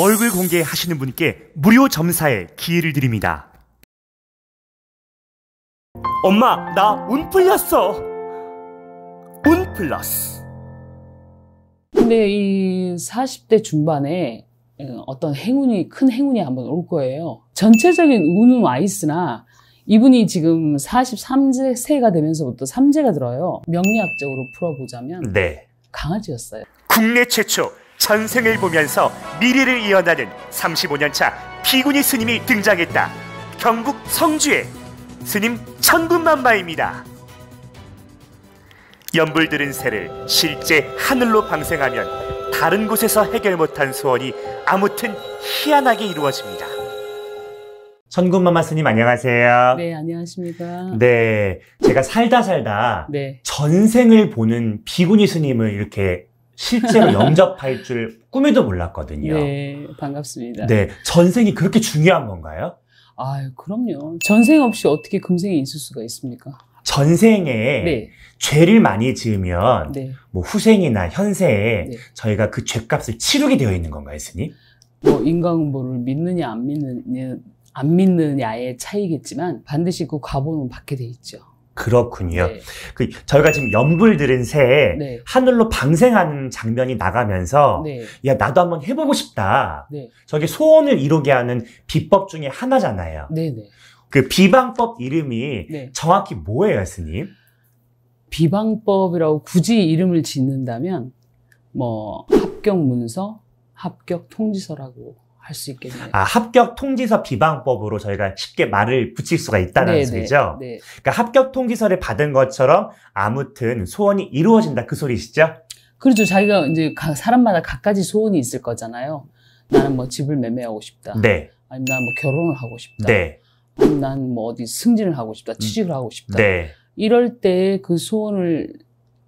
얼굴 공개하시는 분께 무료 점사에 기회를 드립니다. 엄마, 나 운 풀렸어. 운 플러스. 근데 이 40대 중반에 어, 어떤 행운이 큰 행운이 한번 올 거예요. 전체적인 운은 와 있으나 이분이 지금 43세가 되면서부터 3제가 들어요. 명리학적으로 풀어보자면 네. 강아지였어요. 국내 최초 전생을 보면서 미래를 이어나는 35년차 피구니 스님이 등장했다. 경북 성주에 스님 천군만마입니다. 연불들은 새를 실제 하늘로 방생하면 다른 곳에서 해결 못한 소원이 아무튼 희한하게 이루어집니다. 천군만마 스님 안녕하세요. 네, 안녕하십니까. 네, 제가 살다 살다 네. 전생을 보는 비구니 스님을 이렇게 실제로 영접할 줄 꿈에도 몰랐거든요. 네, 반갑습니다. 네, 전생이 그렇게 중요한 건가요? 아유, 그럼요. 전생 없이 어떻게 금생이 있을 수가 있습니까? 전생에 네. 죄를 많이 지으면 네. 뭐 후생이나 현세에 네. 저희가 그 죄값을 치르게 되어 있는 건가요, 스님? 뭐 인과응보를 믿느냐 안 믿느냐 안 믿느냐의 차이겠지만 반드시 그 과보는 받게 돼 있죠. 그렇군요. 네. 그 저희가 지금 연불 들은 새에 네. 하늘로 방생하는 장면이 나가면서 네. 야 나도 한번 해보고 싶다. 네. 저게 소원을 이루게 하는 비법 중에 하나잖아요. 네, 네. 그 비방법 이름이 정확히 뭐예요, 스님? 비방법이라고 굳이 이름을 짓는다면 뭐 합격 문서, 합격 통지서라고 할수 있겠네요. 아, 합격 통지서 비방법으로 저희가 쉽게 말을 붙일 수가 있다는 네네, 소리죠? 네, 네. 그러니까 합격 통지서를 받은 것처럼 아무튼 소원이 이루어진다 그 소리시죠? 그렇죠. 자기가 이제 사람마다 각가지 소원이 있을 거잖아요. 나는 뭐 집을 매매하고 싶다. 네. 아니면 난뭐 결혼을 하고 싶다. 네. 아니면 난뭐 어디 승진을 하고 싶다. 음. 취직을 하고 싶다. 네. 이럴 때 그 소원을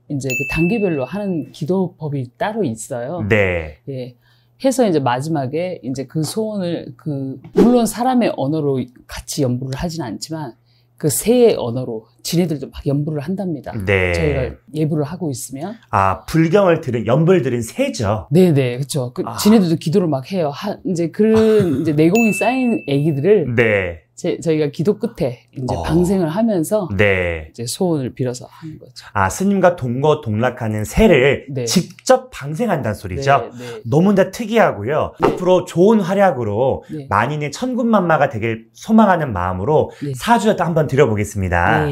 이제 그 단계별로 하는 기도법이 따로 있어요. 네. 예. 해서 이제 마지막에 이제 그 소원을 그 물론 사람의 언어로 같이 연구를 하진 않지만 그 새의 언어로 지네들도 막 연불을 한답니다. 네. 저희가 예불을 하고 있으면 아 불경을 들은 연불 들은 새죠. 네네 그렇죠. 그 아. 지네들도 기도를 막 해요. 하, 이제 그런 아. 이제 내공이 쌓인 애기들을 네. 제, 저희가 기도 끝에 이제 어. 방생을 하면서 네. 이제 소원을 빌어서 하는 거죠. 아 스님과 동거 동락하는 새를 네. 직접 방생한다는 소리죠. 네, 네. 너무나 특이하고요. 앞으로 좋은 활약으로 네. 만인의 천군만마가 되길 소망하는 마음으로 네. 사주도 한번 드려보겠습니다.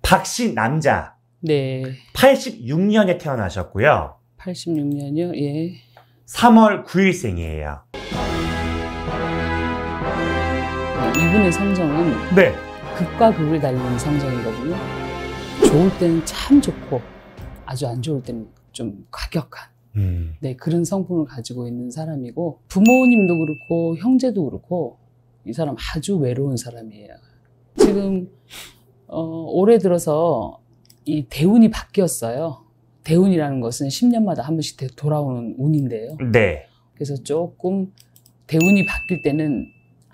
박씨 남자. 네. 86년에 태어나셨고요. 8 6년요 예. 3월 9일생이에요. 이분의 성정은 네. 극과 극을 달리는 성정이거든요. 좋을 때는 참 좋고 아주 안 좋을 때는 좀 과격한 음. 네, 그런 성품을 가지고 있는 사람이고 부모님도 그렇고 형제도 그렇고 이 사람 아주 외로운 사람이에요. 지금 어, 올해 들어서 이 대운이 바뀌었어요. 대운이라는 것은 10년마다 한 번씩 돌아오는 운인데요. 네. 그래서 조금 대운이 바뀔 때는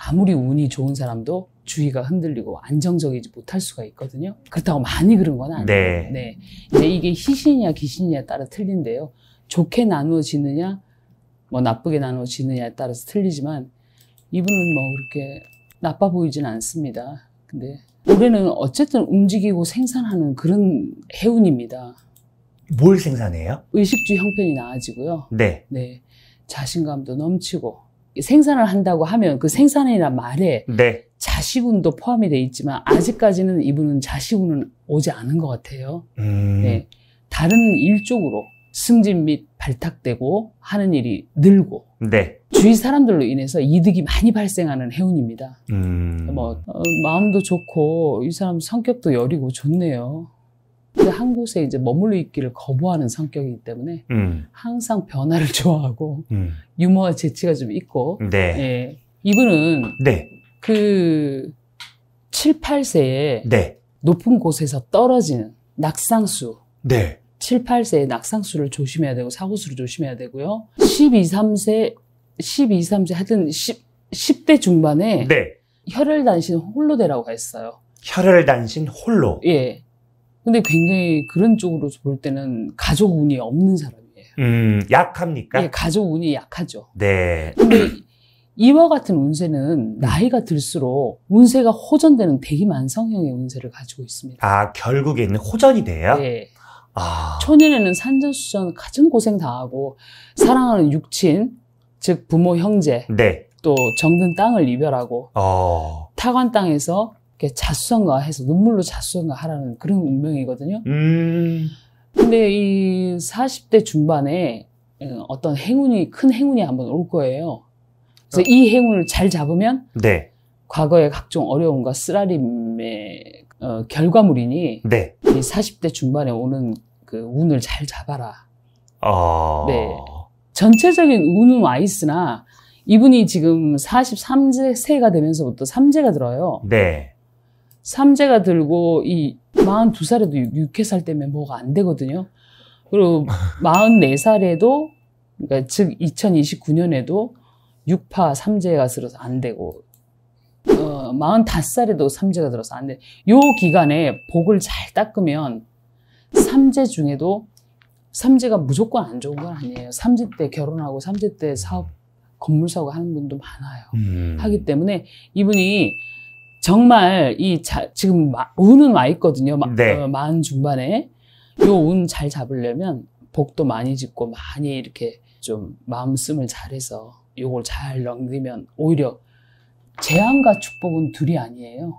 아무리 운이 좋은 사람도 주위가 흔들리고 안정적이지 못할 수가 있거든요. 그렇다고 많이 그런 건 아니에요. 네. 네. 이제 이게 희신이냐 귀신이냐에 따라 틀린데요. 좋게 나누어지느냐, 뭐 나쁘게 나누어지느냐에 따라서 틀리지만 이분은 뭐 그렇게 나빠 보이진 않습니다. 근데 올해는 어쨌든 움직이고 생산하는 그런 해운입니다. 뭘 생산해요? 의식주 형편이 나아지고요. 네. 네. 자신감도 넘치고 생산을 한다고 하면 그 생산이란 말에 네. 자식운도 포함이 돼 있지만 아직까지는 이분은 자식운은 오지 않은 것 같아요. 음. 네. 다른 일 쪽으로 승진 및 발탁되고 하는 일이 늘고 네. 주위 사람들로 인해서 이득이 많이 발생하는 해운입니다. 음. 뭐 어, 마음도 좋고 이 사람 성격도 여리고 좋네요. 근데 한 곳에 이제 머물러 있기를 거부하는 성격이기 때문에 음. 항상 변화를 좋아하고 음. 유머와 재치가 좀 있고 네. 예. 이분은 네. 그 7, 8세에 네. 높은 곳에서 떨어지는 낙상수 네. 7, 8세에 낙상수를 조심해야 되고 사고수를 조심해야 되고요 12, 3세 12, 3세 하여튼 10, 10대 중반에 네. 혈혈단신 홀로대라고 했어요 혈혈단신 홀로? 예. 근데 굉장히 그런 쪽으로 볼 때는 가족 운이 없는 사람이에요. 음, 약합니까? 예, 가족 운이 약하죠. 네. 근데 이와 같은 운세는 나이가 들수록 운세가 호전되는 대기만성형의 운세를 가지고 있습니다. 아, 결국에는 호전이 돼요? 네. 아. 초년에는 산전수전 가장 고생 당하고 사랑하는 육친, 즉 부모, 형제, 네. 또 정든 땅을 이별하고 어. 타관 땅에서 자수성가 해서 눈물로 자수성가 하라는 그런 운명이거든요. 음. 근데 이 40대 중반에 어, 어떤 행운이, 큰 행운이 한번 올 거예요. 그래서 어. 이 행운을 잘 잡으면 네. 과거의 각종 어려움과 쓰라림의 어, 결과물이니 네. 이 40대 중반에 오는 그 운을 잘 잡아라. 어... 네. 전체적인 운은 와 있으나 이분이 지금 43세가 되면서부터 3제가 들어요. 네. 삼재가 들고 이 42살에도 육회살 때문에 뭐가 안 되거든요. 그리고 44살에도 그러니까 즉 2029년에도 육파 삼재가 들어서 안 되고 어, 45살에도 삼재가 들어서 안 돼. 요 기간에 복을 잘 닦으면 삼재 중에도 삼재가 무조건 안 좋은 건 아니에요. 삼재 때 결혼하고 삼재 때 사업 건물 사고 하는 분도 많아요. 음. 하기 때문에 이분이 정말 이 자, 지금 마, 운은 와 있거든요. 마, 네. 어, 만 중반에 요 운 잘 잡으려면 복도 많이 짓고 많이 이렇게 좀 마음씀을 잘해서 요걸 잘 넘기면 오히려 재앙과 축복은 둘이 아니에요.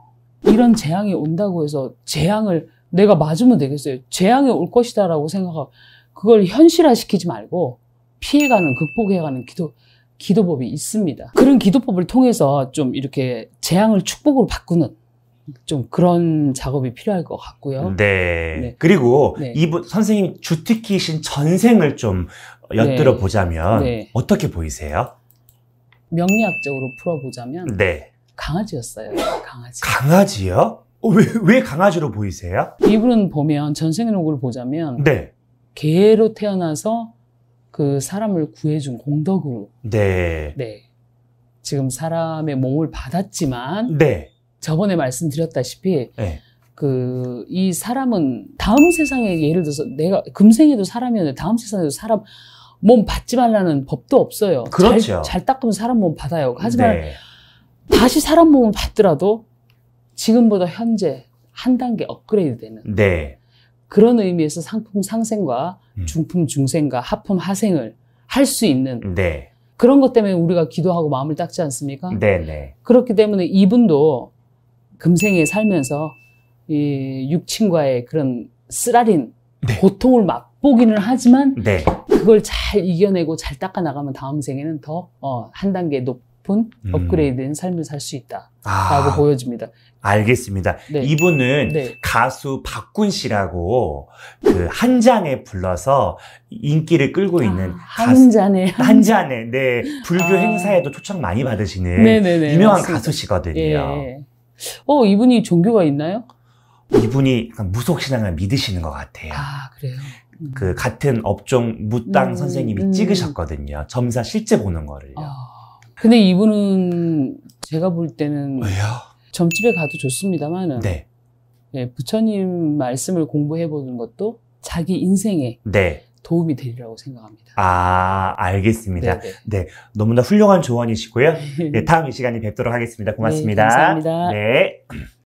이런 재앙이 온다고 해서 재앙을 내가 맞으면 되겠어요. 재앙이 올 것이다라고 생각하고 그걸 현실화시키지 말고 피해가는 극복해가는 기도 기도법이 있습니다. 그런 기도법을 통해서 좀 이렇게 재앙을 축복으로 바꾸는 좀 그런 작업이 필요할 것 같고요. 네. 네. 그리고 네. 이분 선생님 주특기신 전생을 좀 엿들어 네. 보자면 네. 어떻게 보이세요? 명리학적으로 풀어보자면 네. 강아지였어요. 강아지. 강아지요? 어, 왜, 왜 강아지로 보이세요? 이분은 보면 전생의 로그 보자면 네. 개로 태어나서 그 사람을 구해준 공덕으로. 네. 네. 지금 사람의 몸을 받았지만. 네. 저번에 말씀드렸다시피. 네. 그, 이 사람은 다음 세상에 예를 들어서 내가 금생에도 사람이었는데 다음 세상에도 사람 몸 받지 말라는 법도 없어요. 그렇죠. 잘, 잘 닦으면 사람 몸 받아요. 하지만 네. 다시 사람 몸을 받더라도 지금보다 현재 한 단계 업그레이드 되는. 네. 그런 의미에서 상품 상생과 음. 중품 중생과 하품 하생을 할 수 있는 네. 그런 것 때문에 우리가 기도하고 마음을 닦지 않습니까? 네네. 네. 그렇기 때문에 이분도 금생에 살면서 이 육친과의 그런 쓰라린 네. 고통을 맛보기는 하지만 네. 그걸 잘 이겨내고 잘 닦아 나가면 다음 생에는 더한 어, 단계 높 높은 음. 업그레이드된 삶을 살 수 있다라고 아, 보여집니다. 알겠습니다. 네. 이분은 네. 가수 박군 씨라고 그한 잔에 불러서 인기를 끌고 아, 있는 한 가수, 잔에 한 잔에 네 불교 아. 행사에도 초청 많이 받으시는 네네네, 유명한 맞습니다. 가수시거든요. 예. 어 이분이 종교가 있나요? 이분이 무속 신앙을 믿으시는 것 같아요. 아 그래요. 그 같은 업종 무당 음, 선생님이 음. 찍으셨거든요. 점사 실제 보는 거를요. 아. 근데 이분은 제가 볼 때는 왜요? 점집에 가도 좋습니다만은 네. 예, 부처님 말씀을 공부해 보는 것도 자기 인생에 네. 도움이 되리라고 생각합니다. 아, 알겠습니다. 네네. 네. 네 너무나 훌륭한 조언이시고요. 네, 다음 이 시간에 뵙도록 하겠습니다. 네, 고맙습니다. 네, 감사합니다. 네.